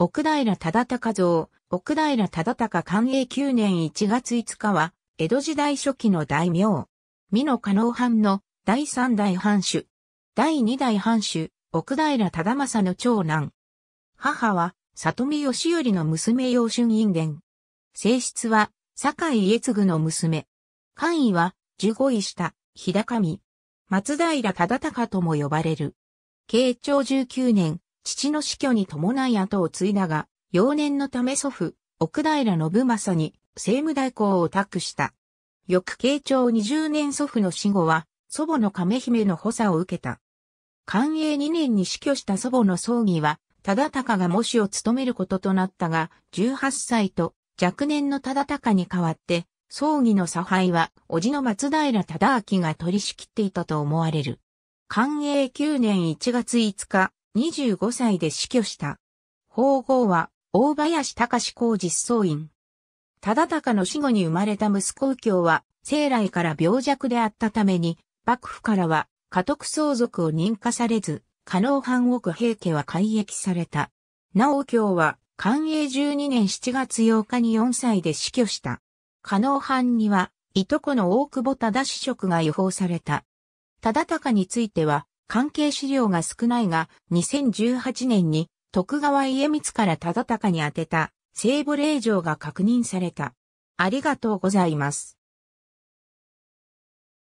奥平忠隆像、奥平忠隆寛永9年1月5日は、江戸時代初期の大名。美濃加納藩の第3代藩主。第2代藩主、奥平忠政の長男。母は、里見義頼の娘養春院伝。性質は、坂井家継の娘。官位は、十五位下、日高見。松平忠隆とも呼ばれる。慶長19年、父の死去に伴い後を継いだが、幼年のため祖父、奥平信正に政務代行を託した。翌慶長20年祖父の死後は、祖母の亀姫の補佐を受けた。寛永2年に死去した祖母の葬儀は、忠敬が模試を務めることとなったが、18歳と若年の忠敬に代わって、葬儀の差配は、叔父の松平忠明が取り仕切っていたと思われる。寛永9年1月5日、25歳で死去した。法号は、大林隆公実相院。忠敬の死後に生まれた息子右京は、生来から病弱であったために、幕府からは、家督相続を認可されず、加納藩奥平家は改易された。なお京は、寛永12年7月8日に4歳で死去した。加納藩には、いとこの大久保忠子職が予報された。忠敬については、関係資料が少ないが、2018年に徳川家光から忠敬に宛てた聖母令状が確認された。ありがとうございます。